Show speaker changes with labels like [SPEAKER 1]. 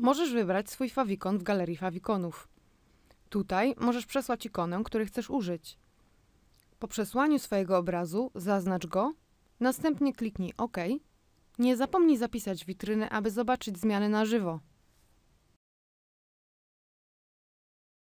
[SPEAKER 1] możesz wybrać swój fawikon w galerii fawikonów. Tutaj możesz przesłać ikonę, której chcesz użyć. Po przesłaniu swojego obrazu zaznacz go, następnie kliknij OK. Nie zapomnij zapisać witrynę, aby zobaczyć zmiany na żywo.